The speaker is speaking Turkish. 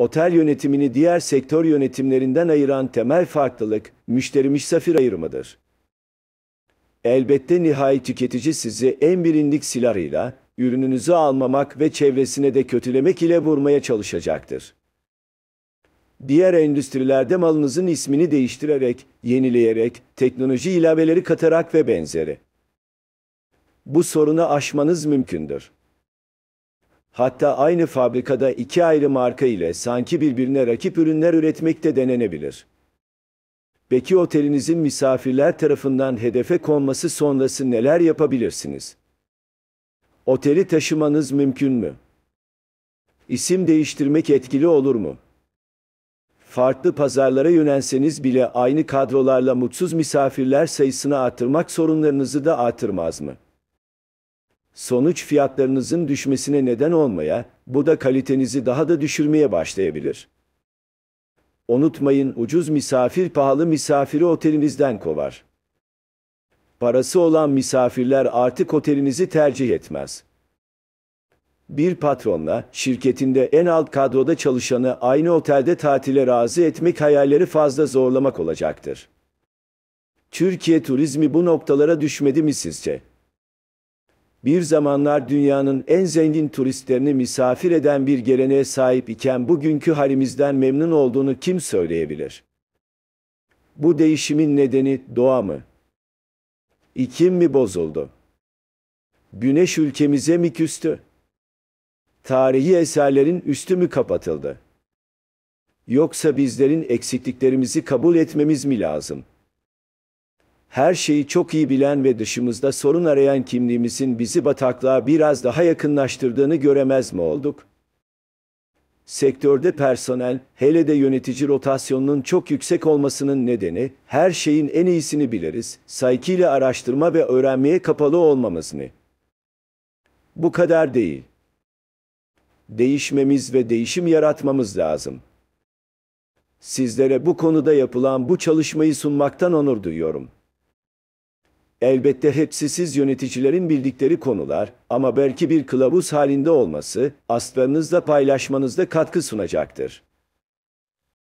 otel yönetimini diğer sektör yönetimlerinden ayıran temel farklılık müşteri misafir ayırımıdır. Elbette nihai tüketici sizi en bilindik silahıyla ürününüzü almamak ve çevresine de kötülemek ile vurmaya çalışacaktır. Diğer endüstrilerde malınızın ismini değiştirerek, yenileyerek, teknoloji ilaveleri katarak ve benzeri. Bu sorunu aşmanız mümkündür. Hatta aynı fabrikada iki ayrı marka ile sanki birbirine rakip ürünler üretmek de denenebilir. Peki otelinizin misafirler tarafından hedefe konması sonrası neler yapabilirsiniz? Oteli taşımanız mümkün mü? İsim değiştirmek etkili olur mu? Farklı pazarlara yönelseniz bile aynı kadrolarla mutsuz misafirler sayısını artırmak sorunlarınızı da artırmaz mı? Sonuç fiyatlarınızın düşmesine neden olmaya, bu da kalitenizi daha da düşürmeye başlayabilir. Unutmayın ucuz misafir pahalı misafiri otelinizden kovar. Parası olan misafirler artık otelinizi tercih etmez. Bir patronla şirketinde en alt kadroda çalışanı aynı otelde tatile razı etmek hayalleri fazla zorlamak olacaktır. Türkiye turizmi bu noktalara düşmedi mi sizce? bir zamanlar dünyanın en zengin turistlerini misafir eden bir geleneğe sahip iken bugünkü halimizden memnun olduğunu kim söyleyebilir? Bu değişimin nedeni doğa mı? İklim mi bozuldu? Güneş ülkemize mi küstü? Tarihi eserlerin üstü mü kapatıldı? Yoksa bizlerin eksikliklerimizi kabul etmemiz mi lazım?'' her şeyi çok iyi bilen ve dışımızda sorun arayan kimliğimizin bizi bataklığa biraz daha yakınlaştırdığını göremez mi olduk? Sektörde personel, hele de yönetici rotasyonunun çok yüksek olmasının nedeni, her şeyin en iyisini biliriz, saygıyla araştırma ve öğrenmeye kapalı olmamız ne? Bu kadar değil. Değişmemiz ve değişim yaratmamız lazım. Sizlere bu konuda yapılan bu çalışmayı sunmaktan onur duyuyorum.'' Elbette hepsi siz yöneticilerin bildikleri konular ama belki bir kılavuz halinde olması, aslarınızla paylaşmanızda katkı sunacaktır.